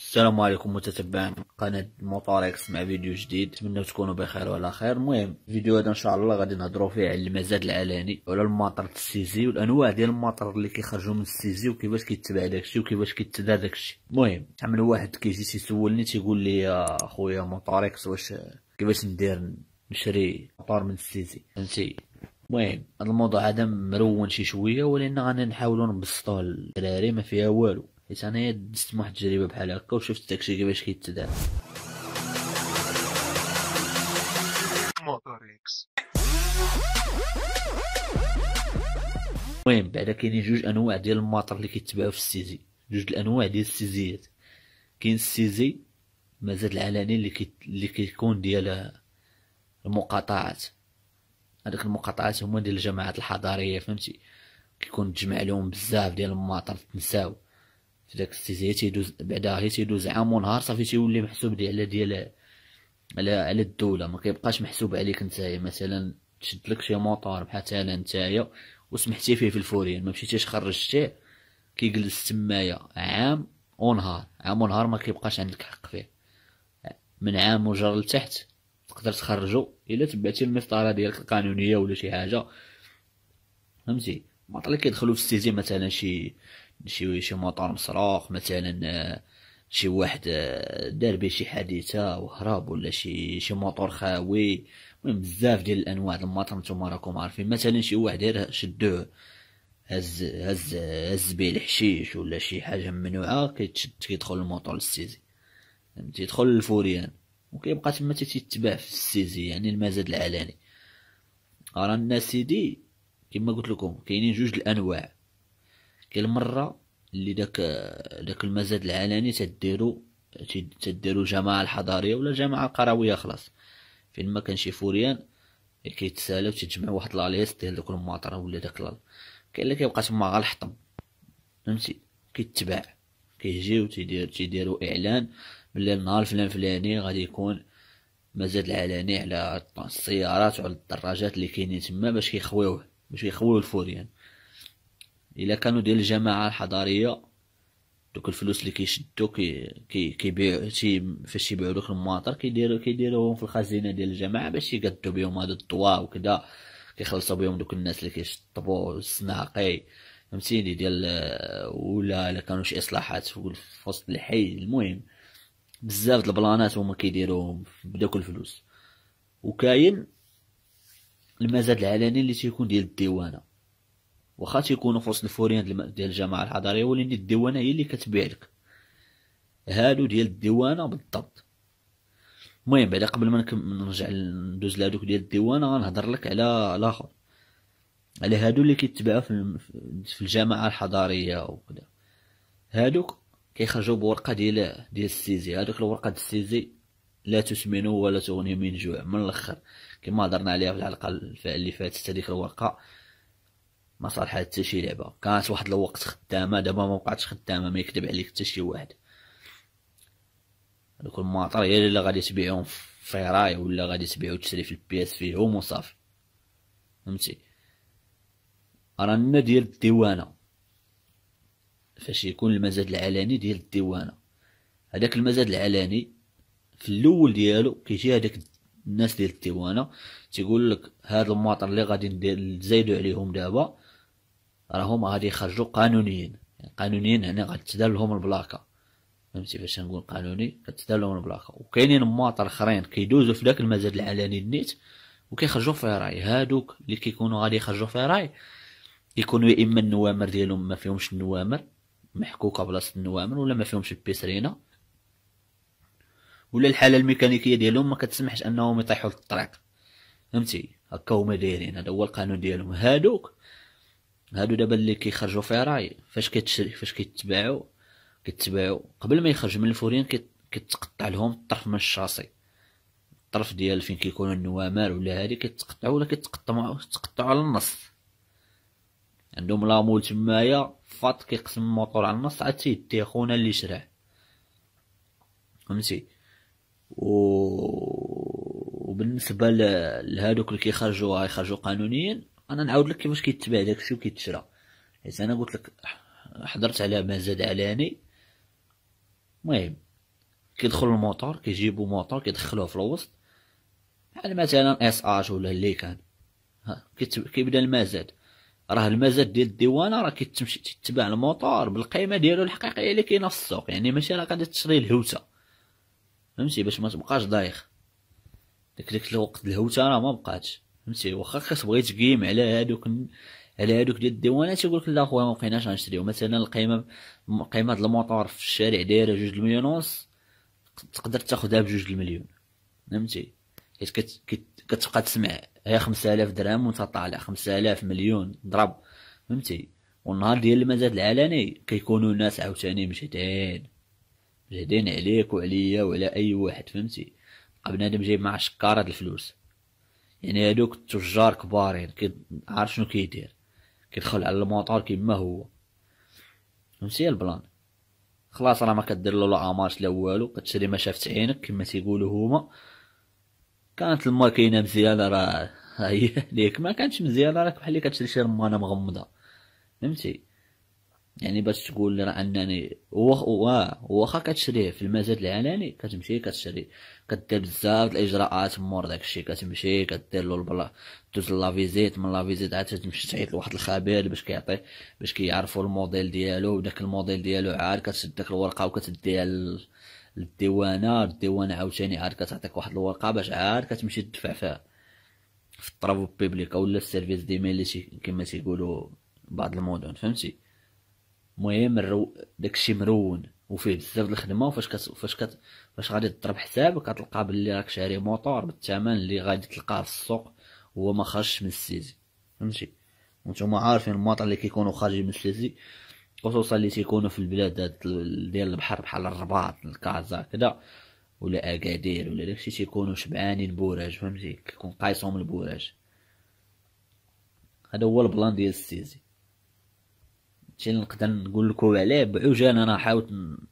السلام عليكم متتبعين قناة موطوريكس مع فيديو جديد نتمنى تكونوا بخير وعلى خير المهم الفيديو هذا ان شاء الله غادي نهضروا فيه على المزاد العلني وعلى المطر السيزي والانواع ديال المطر اللي كيخرجوا من السيزي وكيفاش كيتبع داكشي وكيفاش كيتدا داكشي المهم عمل واحد كيجي تيسولني تيقول لي اخويا موطوريكس واش كيفاش ندير نشري مطار من السيزي فهمتي المهم هذا الموضوع هذا مرون شي شويه ولكن غادي نحاولوا نبسطوه للدراري ما فيها والو حيت انايا دزت واحد التجربه بحال هكا وشفت داكشي كيفاش كيتدار المهم بعدا كاينين جوج انواع ديال الماطر اللي كيتباعو في السيزي جوج الانواع ديال السيزيات كاين السيزي مزاد العلني اللي كي اللي كيكون ديال المقاطعات هذوك المقاطعات هما ديال الجماعات الحضاريه فهمتي كيكون تجمع لهم بزاف ديال الماطر تنساو داك السيزي تيدوز بعدها تيدوز عام ونهار صافي تيولي محسوب دي على ديال على على الدوله ما كيبقاش محسوب عليك نتايا مثلا لك شي موطور بحال تالا نتايا وسمحتي فيه في الفوريان ما مشيتيش خرجتيه كيجلس تمايا عام ونهار عام ونهار ما كيبقاش عندك حق فيه من عام وجر لتحت تقدر تخرجو الا تبعتي المسطره ديالك القانونيه ولا شي حاجه فهمتي ما طلع كيدخلوا في السيزي مثلا شي شي شي مطار مصراخ مثلا آه، شي واحد آه، دار به شي حادثه وهرب ولا شي شي موطور خاوي المهم بزاف ديال الانواع د المطر نتوما راكم عارفين مثلا شي واحد شدوه هز هز هز به الحشيش ولا شي حاجه ممنوعه كيتشد كيدخل الموطور للسيزي فهمتي يدخل للفوريان وكيبقى تما تيتباع في السيزي يعني المزاد العلني راه الناس سيدي كما قلت لكم كاينين جوج الانواع كاين المره اللي داك داك المزاد العلني تديرو تديرو جماعه الحضاريه ولا جماعه قرويه خلاص فين ما كان شي فوريان كيتسالى وتجمع واحد لاليست ديال دوك الماطره ولا داك لال كاين اللي كيبقى تما غا الحطم فهمتي كيتباع كيجيو تيدير تيديروا اعلان بلي النهار فلان فلاني غادي يكون مزاد العلني على السيارات وعلى الدراجات اللي كاينين تما باش كيخويوه باش كيخويو الفوريان الا كانوا ديال الجماعه الحضاريه دوك الفلوس اللي كيشدو كي كي كيبيعو شي فاش يبيعو دوك المواطر كيديرو كيديروهم في الخزينه ديال الجماعه باش يقدوا بهم هاد الطوا وكذا كيخلصوا بهم دوك الناس اللي كيشطبوا السناقي فهمتيني ديال ولا الا كانوا شي اصلاحات في وسط الحي المهم بزاف د البلانات هما كيديروهم بداك الفلوس وكاين المزاد العلني اللي تيكون ديال الديوانه واخا تيكونوا في وسط الفوريان ديال الجماعه الحضاريه ولكن الديوانه هي اللي كتبيع لك هادو ديال الديوانه بالضبط المهم بعدا قبل ما نرجع ندوز لهادوك ديال الديوانه غنهضر لك على الاخر على هادو اللي كيتباعوا في الجماعه الحضاريه وكذا هادوك كيخرجوا بورقه ديال ديال السيزي هادوك الورقه ديال السيزي لا تسمن ولا تغني من جوع من الاخر كما هضرنا عليها في الحلقه اللي فاتت هذيك الورقه ما صار حتى شي لعبه كانت واحد الوقت خدامه دابا ما بقاتش خدامه ما يكتب عليك حتى شي واحد دوك الماطر هي اللي غادي تبيعهم في راي ولا غادي تبيعو تشري في البي اس فيهم وصافي فهمتي رانا ديال الديوانه فاش يكون المزاد العلني ديال الديوانه هذاك المزاد العلني في الاول ديالو كيجي هذاك الناس ديال الديوانه تيقول لك هذا الماطر اللي غادي نزيدو عليهم دابا راهم غادي يخرجوا قانونيين يعني قانونيين هنا غتدار لهم البلاكه فهمتي فاش نقول قانوني غتدار لهم البلاكه وكاينين مواطر اخرين كيدوزوا في داك المزاد العلني النيت وكيخرجوا في راي هادوك اللي كيكونوا غادي يخرجوا في راي يكونوا يا اما النوامر ديالهم ما فيهمش النوامر محكوكه بلاصه النوامر ولا ما فيهمش البيسرينا ولا الحاله الميكانيكيه ديالهم ما كتسمحش انهم يطيحوا للطريق فهمتي هكا هما دايرين هذا هو القانون ديالهم هادوك هادو دابا اللي كيخرجوا فيها راي فاش كتشري فاش كيتباعوا كيتباعوا قبل ما يخرج من الفورين كيتقطع لهم الطرف من الشاصي الطرف ديال فين كيكونوا النوامر ولا هادي كيتقطعوا ولا كيتقطعوا كيتقطعوا على النص عندهم لامول تمايا فات كيقسم الموطور على النص عاد تيدي خونا اللي شراه فهمتي و... وبالنسبه لهادوك اللي كيخرجوا غيخرجوا قانونيا انا نعاود لك كيفاش كيتباع داكشي وكيتشرى حيت انا قلت لك حضرت على مزاد علاني المهم كيدخل الموطور كيجيبو موطور كيدخلوه في الوسط بحال مثلا اس اش ولا اللي كان ها كيبدا المزاد راه المزاد ديال الديوانه راه كيتباع الموطور بالقيمه ديالو الحقيقيه اللي كاينه في السوق يعني ماشي راه غادي تشري الهوته فهمتي باش ما تبقاش ضايخ داك داك الوقت الهوته راه ما بقاتش فهمتي واخا كتبغي تقيم على هادوك على هادوك ديال الديوانات يقول لك لا خويا ما بقيناش غنشريو مثلا القيمه قيمه الموطور في الشارع دايره جوج المليون ونص تقدر تاخذها بجوج المليون فهمتي حيت كت... كت... كتبقى تسمع هي 5000 درهم وانت طالع 5000 مليون ضرب فهمتي والنهار ديال المزاد العلني كيكونوا الناس عاوتاني مجهدين مجهدين عليك وعليا وعلى اي واحد فهمتي بنادم جايب معاه شكاره الفلوس يعني هادوك التجار كبارين يعني كي عارف شنو كيدير كيدخل على الموطور كيما هو فهمتي البلان خلاص راه ما كدير له لا عمارش لا والو كتشري ما شافت عينك كما تيقولوا هما كانت الماكينه مزيانه راه هي ليك ما كانتش مزيانه راك بحال اللي كتشري شي رمانه مغمضه فهمتي يعني باش تقول لي راه انني واخا كتشريه في المزاد العلني كتمشي كتشري كدير بزاف الاجراءات مور داكشي كتمشي كدير له البلا دوز لا فيزيت من لا فيزيت عاد تمشي تعيط لواحد الخبير باش كيعطي باش كيعرفوا الموديل ديالو وداك الموديل ديالو عاد كتسد داك الورقه وكتديها للديوانه الديوانه عاوتاني عاد كتعطيك واحد الورقه باش عاد كتمشي تدفع فيها في الطرافو بيبليك ولا السيرفيس دي ميليتي كما تيقولوا بعض المدن فهمتي المهم الرو... داكشي مرون وفيه بزاف د الخدمه وفاش كت... فاش كت... فاش غادي تضرب حسابك كتلقى باللي راك شاري موطور بالثمن اللي غادي تلقاه في السوق هو ما خرجش من السيزي فهمتي وانتم عارفين المواطن اللي كيكونوا خارجين من السيزي خصوصا اللي تيكونوا في البلاد ديال البحر بحال الرباط الكازا كدا ولا اكادير ولا داكشي تيكونوا شبعانين بوراج فهمتي كيكون قايصهم البوراج هذا هو البلان ديال السيزي شي نقدر نقول لكم عليه بعجاله انا حاولت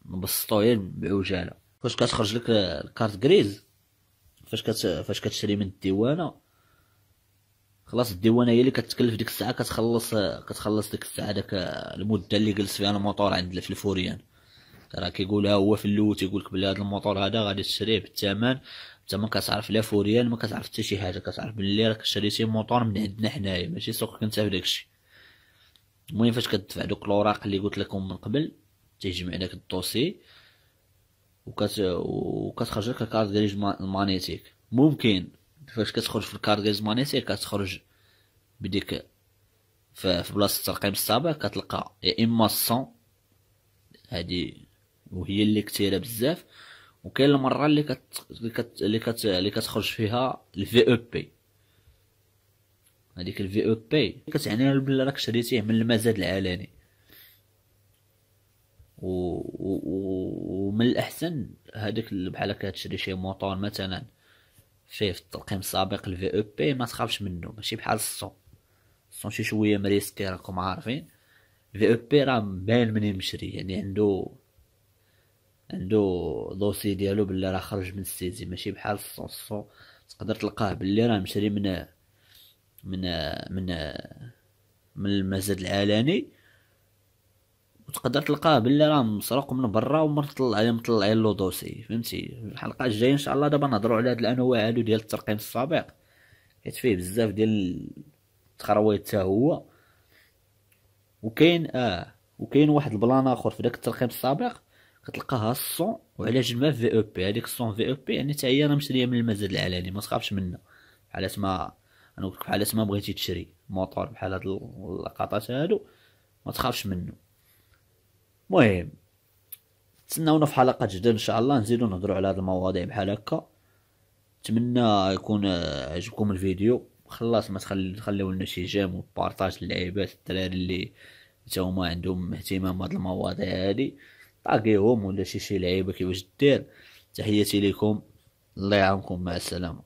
نبسطو غير بعجاله فاش كتخرج لك الكارت غريز فاش كت فاش كتشري من الديوانه خلاص الديوانه هي اللي كتكلف ديك الساعه كتخلص كتخلص ديك الساعه داك المده اللي جلس فيها الموطور عند في الفوريان راه كيقولها هو في الاول تيقول لك بلي هذا الموطور هذا غادي تشريه بالثمن تما كتعرف لا فوريان ما كتعرف حتى شي حاجه كتعرف بلي راك شريتي موطور من عندنا حنايا ماشي سوقك انت في داكشي المهم فاش كتدفع دوك الاوراق اللي قلت لكم من قبل تيجمع داك الدوسي وكت وكتخرج لك الكارت ديال المانيتيك ممكن فاش كتخرج في الكارت ديال المانيتيك كتخرج بديك في بلاصه الترقيم السابع كتلقى يا اما 100 هادي وهي اللي كثيره بزاف وكاين المره اللي كت اللي كت اللي كتخرج فيها الفي او بي e هذيك الفي او بي كتعني بلي راك شريتيه من المزاد العلني و... و... ومن الاحسن هذيك بحال هكا تشري شي موطور مثلا فيه في التلقيم السابق الفي او بي ما تخافش منه ماشي بحال الصون الصون شي شويه مريسكي راكم عارفين الفي او بي راه باين منين مشري يعني عنده عنده دوسي ديالو بلي راه خرج من السيزي ماشي بحال الصون الصون تقدر تلقاه بلي راه مشري من من من من المسجد العلني وتقدر تلقاه باللي راه مسروق من برا ومطلع مطلع لو دوسي فهمتي الحلقه الجايه ان شاء الله دابا نهضروا على هاد الانواع هادو ديال الترقيم السابق حيت فيه بزاف ديال التخرويط حتى هو وكاين اه وكاين واحد البلان اخر في داك الترقيم السابق كتلقاها الصون وعلى جنب في او بي هذيك الصون في او بي يعني حتى هي راه مشريه من المزاد العلني ما تخافش منها على ما انا قلت لك بحال ما بغيتي تشري موطور بحال هاد اللقطات هادو ما تخافش منه المهم تسناونا في حلقه جديده ان شاء الله نزيدو نهضرو على هاد المواضيع بحال هكا نتمنى يكون عجبكم الفيديو خلاص ما تخلي تخليو لنا شي جيم وبارطاج للعيبات الدراري اللي حتى هما عندهم اهتمام بهاد المواضيع هادي طاقيهم ولا شي شي لعيبه كيفاش دير تحياتي ليكم الله يعاونكم مع السلامه